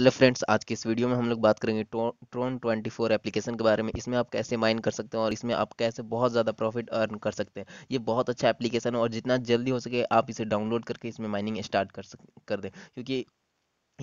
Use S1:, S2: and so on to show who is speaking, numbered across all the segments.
S1: hello friends आज की इस वीडियो में हम लोग बात करेंगे ट्रोन ट्वेंटी फोर एप्लीकेशन के बारे में इसमें आप कैसे माइन कर सकते हैं और इसमें आप कैसे बहुत ज़्यादा प्रॉफिट अर्न कर सकते हैं ये बहुत अच्छा एप्लीकेशन है और जितना जल्दी हो सके आप इसे डाउनलोड करके इसमें माइनिंग स्टार्ट कर सक कर दें क्योंकि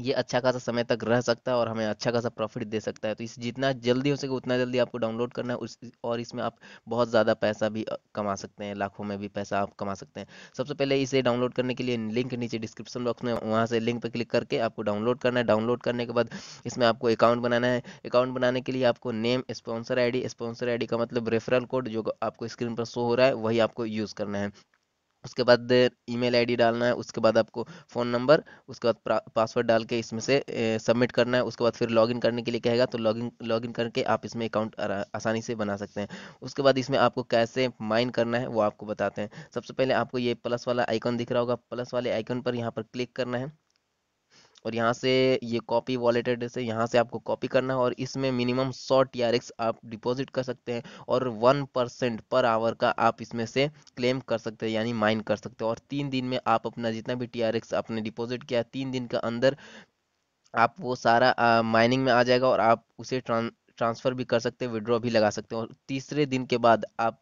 S1: ये अच्छा खासा समय तक रह सकता है और हमें अच्छा खासा प्रॉफिट दे सकता है तो इस जितना जल्दी हो सके उतना जल्दी आपको डाउनलोड करना है उस और इसमें आप बहुत ज़्यादा पैसा भी कमा सकते हैं लाखों में भी पैसा आप कमा सकते हैं सबसे पहले इसे डाउनलोड करने के लिए लिंक नीचे डिस्क्रिप्शन बॉक्स में वहाँ से लिंक पर क्लिक करके आपको डाउनलोड करना है डाउनलोड करने के बाद इसमें आपको अकाउंट बनाना है अकाउंट बनाने के लिए आपको name sponsor I D sponsor I का मतलब रेफरल कोड जो आपको स्क्रीन पर शो हो रहा है वही आपको यूज़ करना है उसके बाद ईमेल आईडी डालना है उसके बाद आपको फ़ोन नंबर उसके बाद पासवर्ड डाल के इसमें से सबमिट करना है उसके बाद फिर लॉगिन करने के लिए कहेगा तो लॉगिन लॉगिन करके आप इसमें अकाउंट आसानी से बना सकते हैं उसके बाद इसमें आपको कैसे माइन करना है वो आपको बताते हैं सबसे पहले आपको ये प्लस वाला आइकन दिख रहा होगा प्लस वाले आइकन पर यहाँ पर क्लिक करना है और यहाँ से ये कॉपी वॉलेटेड है यहाँ से आपको कॉपी करना है और इसमें मिनिमम सौ टी आप डिपॉजिट कर सकते हैं और वन परसेंट पर आवर का आप इसमें से क्लेम कर सकते हैं यानी माइन कर सकते हैं और तीन दिन में आप अपना जितना भी टी आपने डिपॉजिट किया तीन दिन के अंदर आप वो सारा माइनिंग में आ जाएगा और आप उसे ट्रांसफ़र भी कर सकते हैं विड्रॉ भी लगा सकते हैं और तीसरे दिन के बाद आप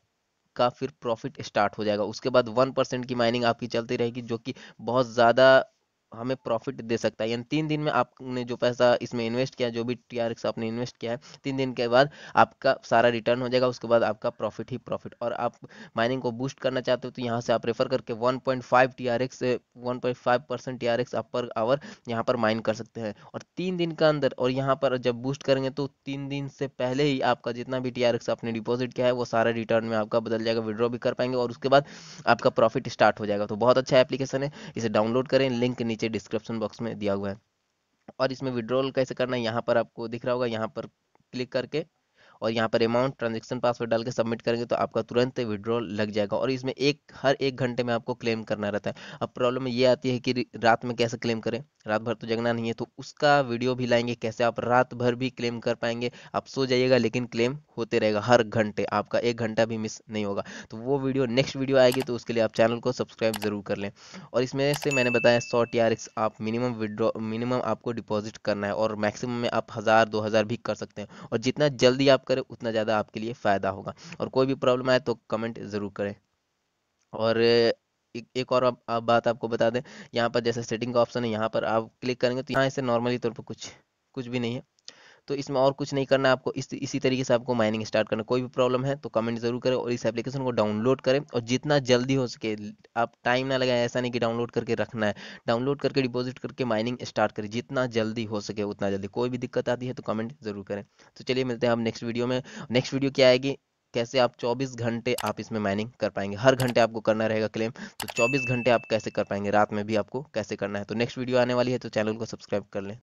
S1: का फिर प्रॉफिट स्टार्ट हो जाएगा उसके बाद वन परसेंट की माइनिंग आपकी चलती रहेगी जो कि बहुत ज़्यादा हमें प्रॉफिट दे सकता है यानी तीन दिन में आपने जो पैसा इसमें इन्वेस्ट किया जो भी टी आर एक्स आपने इन्वेस्ट किया है तीन दिन के बाद आपका सारा रिटर्न हो जाएगा उसके बाद आपका प्रॉफिट ही प्रॉफिट और आप माइनिंग को बूस्ट करना चाहते हो तो यहाँ से आप रेफर करके one point five T R X one point percent T R आप पर आवर यहाँ पर माइन कर सकते हैं और तीन दिन का अंदर और यहाँ पर जब बूस्ट करेंगे तो तीन दिन से पहले ही आपका जितना भी टी आपने डिपॉजिट किया है वो सारा रिटर्न में आपका बदल जाएगा विड्रॉ भी कर पाएंगे और उसके बाद आपका प्रॉफिट स्टार्ट हो जाएगा तो बहुत अच्छा एप्लीकेशन है इसे डाउनलोड करें लिंक नीचे नीचे डिस्क्रिप्शन बॉक्स में दिया हुआ है और इसमें विड्रॉल कैसे करना है यहाँ पर आपको दिख रहा होगा यहाँ पर क्लिक करके और यहाँ पर अमाउंट ट्रांजेक्शन पासवर्ड डाल के सबमिट करेंगे तो आपका तुरंत विड्रॉल लग जाएगा और इसमें एक हर एक घंटे में आपको क्लेम करना रहता है अब प्रॉब्लम ये आती है कि रात में कैसे क्लेम करें रात भर तो जगना नहीं है तो उसका वीडियो भी लाएंगे कैसे आप रात भर भी क्लेम कर पाएंगे आप सो जाइएगा लेकिन क्लेम होते रहेगा हर घंटे आपका एक घंटा भी मिस नहीं होगा तो वो वीडियो नेक्स्ट वीडियो आएगी तो उसके लिए आप चैनल को सब्सक्राइब ज़रूर कर लें और इसमें से मैंने बताया सौ टी आप मिनिमम विड्रॉ मिनिमम आपको डिपॉजिट करना है और मैक्सिमम में आप हज़ार दो हज़ार भी कर सकते हैं और जितना जल्दी आप करें उतना ज़्यादा आपके लिए फ़ायदा होगा और कोई भी प्रॉब्लम आए तो कमेंट ज़रूर करें और एक, और आप, आप बात आपको बता दें यहाँ पर जैसे सेटिंग का ऑप्शन है यहाँ पर आप क्लिक करेंगे तो यहाँ इसे नॉर्मली तौर पर कुछ कुछ भी नहीं है तो इसमें और कुछ नहीं करना है आपको इस इसी तरीके से आपको माइनिंग स्टार्ट करना कोई भी प्रॉब्लम है तो कमेंट जरूर करें और इस एप्लीकेशन को डाउनलोड करें और जितना जल्दी हो सके आप टाइम ना लगाएं ऐसा नहीं कि डाउनलोड करके रखना है डाउनलोड करके डिपॉजिट करके माइनिंग स्टार्ट करें जितना जल्दी हो सके उतना जल्दी कोई भी दिक्कत आती है तो कमेंट जरूर करें तो चलिए मिलते हैं आप नेक्स्ट वीडियो में नेक्स्ट वीडियो क्या आएगी कैसे आप 24 घंटे आप इसमें माइनिंग कर पाएंगे हर घंटे आपको करना रहेगा क्लेम तो 24 घंटे आप कैसे कर पाएंगे रात में भी आपको कैसे करना है तो नेक्स्ट वीडियो आने वाली है तो चैनल को सब्सक्राइब कर लें